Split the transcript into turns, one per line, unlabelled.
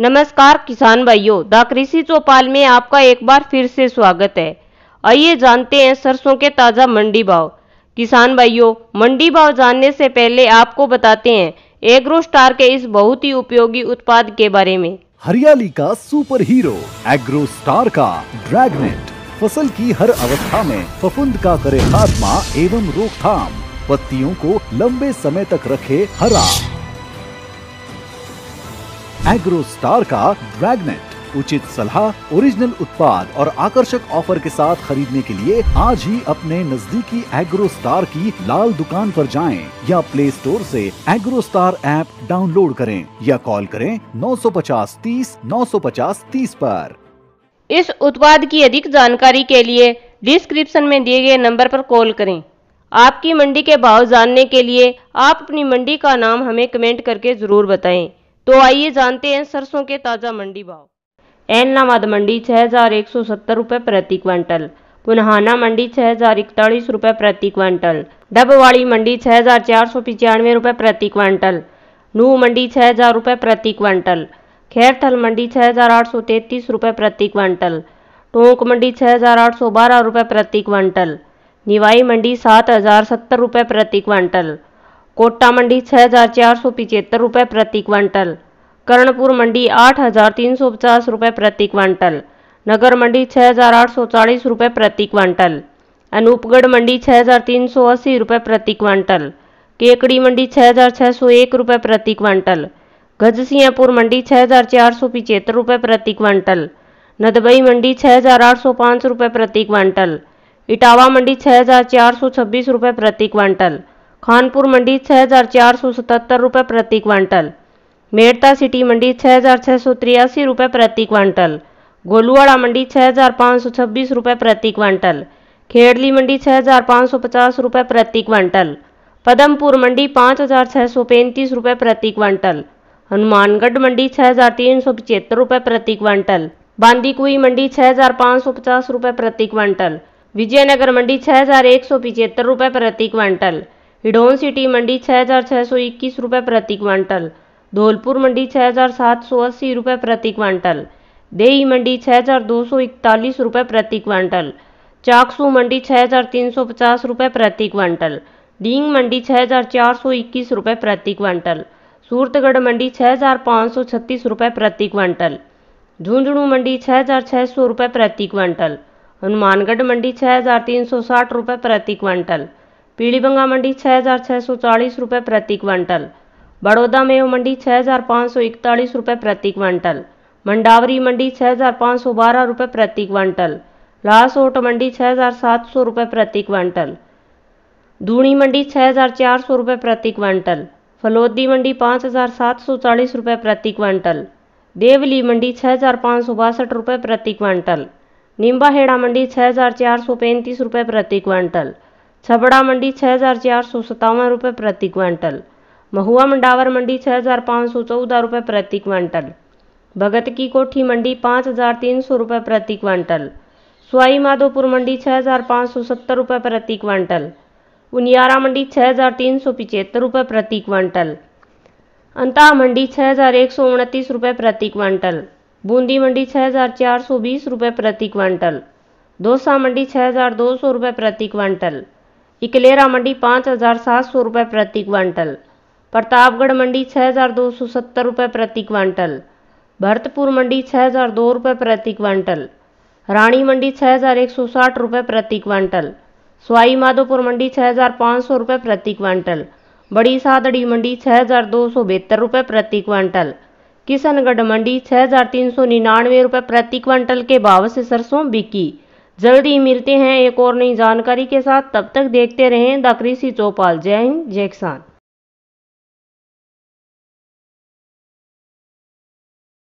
नमस्कार किसान भाइयों द कृषि चौपाल में आपका एक बार फिर से स्वागत है आइए जानते हैं सरसों के ताज़ा मंडी भाव किसान भाइयों मंडी भाव जानने से पहले आपको बताते हैं एग्रो स्टार के इस बहुत ही उपयोगी उत्पाद के बारे में
हरियाली का सुपर हीरो एग्रो स्टार का ड्रैगनेट फसल की हर अवस्था में फफुंद का करे खात्मा एवं रोकथाम पत्तियों को लंबे समय तक रखे हरा एग्रो स्टार का ड्रैगनेट उचित सलाह ओरिजिनल उत्पाद और आकर्षक ऑफर के साथ खरीदने के लिए आज ही अपने नजदीकी एग्रो स्टार की लाल दुकान पर जाएं या प्ले स्टोर से एग्रो स्टार ऐप डाउनलोड करें या कॉल करें 950 30 950 30 पर
इस उत्पाद की अधिक जानकारी के लिए डिस्क्रिप्शन में दिए गए नंबर पर कॉल करें आपकी मंडी के भाव जानने के लिए आप अपनी मंडी का नाम हमें कमेंट करके ज़रूर बताएं तो आइए जानते हैं सरसों के ताज़ा मंडी भाव नामाद मंडी छः हज़ार एक सौ सत्तर रुपये प्रति क्विंटल पुनहाना मंडी छः हज़ार इकतालीस रुपये प्रति क्विंटल डबवाड़ी मंडी छः हज़ार चार सौ पचानवे रुपये प्रति क्विंटल नू मंडी छः हज़ार रुपये प्रति क्विंटल खैरथल मंडी छः हज़ार आठ सौ तैतीस रुपये प्रति क्विंटल टोंक मंडी छः हज़ार आठ सौ बारह रुपये प्रति क्विंटल निवाई मंडी सात हज़ार सत्तर रुपये प्रति क्विंटल कोटा मंडी छः हजार चार सौ पिचहत्तर रुपये प्रति क्वांटल कर्णपुर मंडी आठ हजार तीन सौ पचास रुपये प्रति क्वांटल नगर मंडी छः हजार आठ सौ चालीस रुपये प्रति क्वांटल अनूपगढ़ मंडी छः हजार तीन सौ अस्सी रुपये प्रति क्वांटल केकड़ी मंडी छः हजार छः सौ एक रुपये प्रति क्वांटल गजसियापुर मंडी छः हजार चार सौ पिचहत्तर रुपये प्रति क्वांटल नदबई मंडी छः हजार आठ सौ पाँच रुपये प्रति क्वांटल इटावा मंडी छः हजार चार सौ छब्बीस रुपये प्रति क्वांटल खानपुर मंडी छः हज़ार चार सौ सतहत्तर रुपये प्रति क्वांटल मेड़ता सिटी मंडी छः हज़ार छः सौ तिरासी रुपये प्रति क्वांटल गोलुआड़ा मंडी छः हज़ार पाँच सौ छब्बीस रुपये प्रति क्वांटल खेड़ली मंडी छः हज़ार पाँच सौ पचास रुपये प्रति क्वांटल पदमपुर मंडी पाँच हज़ार छः सौ पैंतीस रुपये प्रति क्वांटल हनुमानगढ़ मंडी छः हज़ार तीन सौ पचहत्तर रुपये प्रति क्वांटल बांदीकुई मंडी छः हज़ार पाँच सौ पचास रुपये प्रति क्वांटल विजयनगर मंडी छः हज़ार एक सौ पचहत्तर रुपये प्रति क्वांटल हिडोन सिटी मंडी छः हज़ार छः सौ इक्कीस रुपये प्रति क्वांटल धौलपुर मंडी छः हज़ार सात सौ अस्सी रुपये प्रति क्वांटल देई मंडी छः हज़ार दो सौ इकतालीस रुपये प्रति क्वांटल चाकसू मंडी छः हज़ार तीन सौ पचास रुपये प्रति क्वांटल डींग मंडी छः हज़ार चार सौ इक्कीस रुपये प्रति क्वांटल सूरतगढ़ मंडी छः हज़ार पाँच सौ छत्तीस रुपये प्रति क्वांटल झुंझुनू मंडी छः हज़ार छः सौ रुपये प्रति क्वांटल हनुमानगढ़ मंडी छः हज़ार तीन सौ साठ रुपये प्रति क्वांटल पीलीबंगा मंडी छः हज़ार छः सौ चालीस रुपये प्रति क्विंटल बड़ौदा मेव मंडी छः हज़ार पाँच सौ इकतालीस रुपये प्रति क्विंटल मंडावरी मंडी छः हज़ार पाँच सौ बारह रुपये प्रति क्विंटल लाहसोट मंडी छः हज़ार सात सौ रुपये प्रति क्विंटल दूनी मंडी छः हज़ार चार सौ रुपये प्रति क्विंटल फलोदी मंडी पाँच हज़ार सात सौ चालीस रुपये प्रति क्विंटल देवली मंडी छः हज़ार पाँच सौ बासठ रुपये प्रति क्विंटल निम्बाहेड़ा मंडी छः हज़ार चार सौ पैंतीस रुपये प्रति क्विंटल छबड़ा मंडी छः हज़ार चार सौ सत्तावन रुपये प्रति क्वांटल महुआ मंडावर मंडी छः हज़ार पाँच सौ चौदह रुपये प्रति क्वांटल भगत की कोठी मंडी पाँच हज़ार तीन सौ रुपये प्रति क्वांटल स्वाई माधोपुर मंडी छः हज़ार पाँच सौ सत्तर रुपये प्रति क्वांटल उनियारा मंडी छः हज़ार तीन सौ पिचहत्तर रुपये प्रति क्वांटल अंता मंडी छः हज़ार एक सौ उनतीस रुपये प्रति क्वांटल बूंदी मंडी छः हज़ार चार सौ बीस रुपये प्रति क्वांटल दौसा मंडी छः हज़ार दो सौ रुपये प्रति क्वांटल इकलेरा मंडी पाँच हज़ार सात सौ रुपये प्रति क्वांटल प्रतापगढ़ मंडी छः हज़ार दो सौ सत्तर रुपये प्रति क्वांटल भरतपुर मंडी छः हज़ार दो रुपये प्रति क्वांटल रानी मंडी छः हज़ार एक सौ साठ रुपये प्रति क्वांटल स्वाई माधोपुर मंडी छः हज़ार पाँच सौ रुपये प्रति क्वांटल बड़ी सादड़ी मंडी छः हज़ार दो सौ बहत्तर रुपये प्रति क्वांटल किशनगढ़ मंडी छः हज़ार तीन सौ निन्यानवे रुपये प्रति क्वांटल के भाव से सरसों बिकी जल्दी मिलते हैं एक और नई जानकारी के साथ तब तक देखते रहें द कृषि चौपाल जय हिंद जय किसान